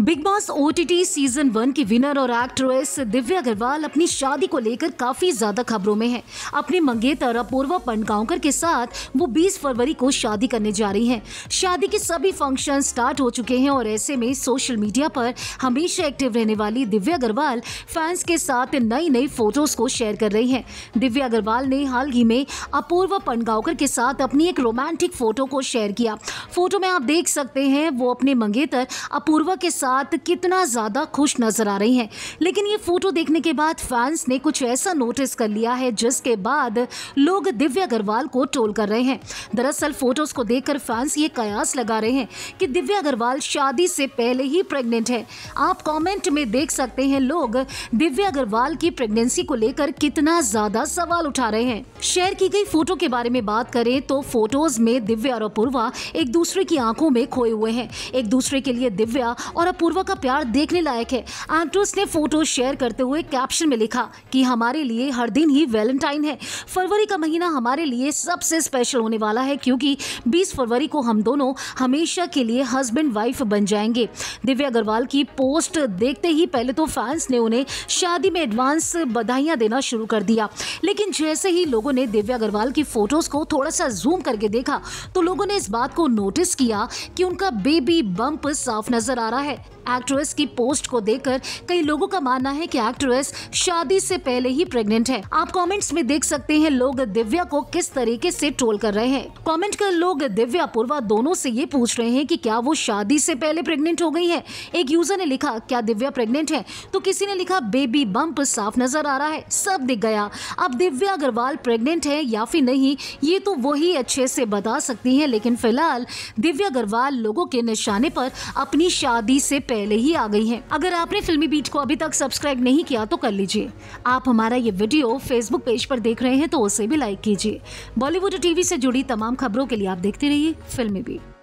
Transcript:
big Boss OTT season one की winner और actress Divya Agarwal अपनी शादी को लेकर काफी ज्यादा खबरों में है अपने मंगेतर अपूर्वा पंडगांवकर के साथ वो 20 फरवरी को शादी करने जा रही हैं शादी के सभी फंक्शन स्टार्ट हो चुके हैं और ऐसे में सोशल मीडिया पर हमेशा एक्टिव रहने वाली दिव्या अग्रवाल फैंस के साथ नई नई फोटोज को शेयर कर रही है दिव्या अग्रवाल ने हाल ही में अपूर्वा पंडगांवकर के साथ अपनी एक रोमांटिक फोटो को शेयर किया फोटो में आप देख सकते हैं वो अपने मंगेतर अपूर्वा के साथ साथ कितना ज़्यादा खुश नज़र आ रही हैं लेकिन ये फ़ोटो देखने के बाद फैंस ने कुछ ऐसा नोटिस कर लिया है जिसके बाद लोग दिव्या अग्रवाल को ट्रोल कर रहे हैं दरअसल फ़ोटोज़ को देखकर फैंस ये कयास लगा रहे हैं कि दिव्या अग्रवाल शादी से पहले ही प्रेगनेंट है आप कॉमेंट में देख सकते हैं लोग दिव्या अग्रवाल की प्रेगनेंसी को लेकर कितना ज़्यादा सवाल उठा रहे हैं शेयर की गई फोटो के बारे में बात करें तो फोटोज में दिव्या और अपूर्वा एक दूसरे की आंखों में खोए हुए हैं एक दूसरे के लिए दिव्या और पूर्वा का प्यार देखने लायक है एंड्रूस ने फोटो शेयर करते हुए कैप्शन में लिखा कि हमारे लिए हर दिन ही वैलेंटाइन है फरवरी का महीना हमारे लिए सबसे स्पेशल होने वाला है क्योंकि 20 फरवरी को हम दोनों हमेशा के लिए हस्बैंड वाइफ बन जाएंगे दिव्या अग्रवाल की पोस्ट देखते ही पहले तो फैंस ने उन्हें शादी में एडवांस बधाइयाँ देना शुरू कर दिया लेकिन जैसे ही लोगों ने दिव्या अग्रवाल की फोटोज़ को थोड़ा सा जूम करके देखा तो लोगों ने इस बात को नोटिस किया कि उनका बेबी बम्प साफ नजर आ रहा है एक्ट्रेस की पोस्ट को देखकर कई लोगों का मानना है कि एक्ट्रेस शादी से पहले ही प्रेग्नेंट है आप कमेंट्स में देख सकते हैं लोग दिव्या को किस तरीके से ट्रोल कर रहे हैं कमेंट कर लोग दिव्या पूर्वा दोनों से ये पूछ रहे हैं कि क्या वो शादी से पहले प्रेग्नेंट हो गई है एक यूजर ने लिखा क्या दिव्या प्रेगनेंट है तो किसी ने लिखा बेबी बम्प साफ नजर आ रहा है सब दिख गया अब दिव्या अग्रवाल प्रेगनेंट है या फिर नहीं ये तो वही अच्छे से बता सकती है लेकिन फिलहाल दिव्या अग्रवाल लोगों के निशाने पर अपनी शादी से से पहले ही आ गई है अगर आपने फिल्मी बीट को अभी तक सब्सक्राइब नहीं किया तो कर लीजिए आप हमारा ये वीडियो फेसबुक पेज पर देख रहे हैं तो उसे भी लाइक कीजिए बॉलीवुड टीवी से जुड़ी तमाम खबरों के लिए आप देखते रहिए फिल्मी बीट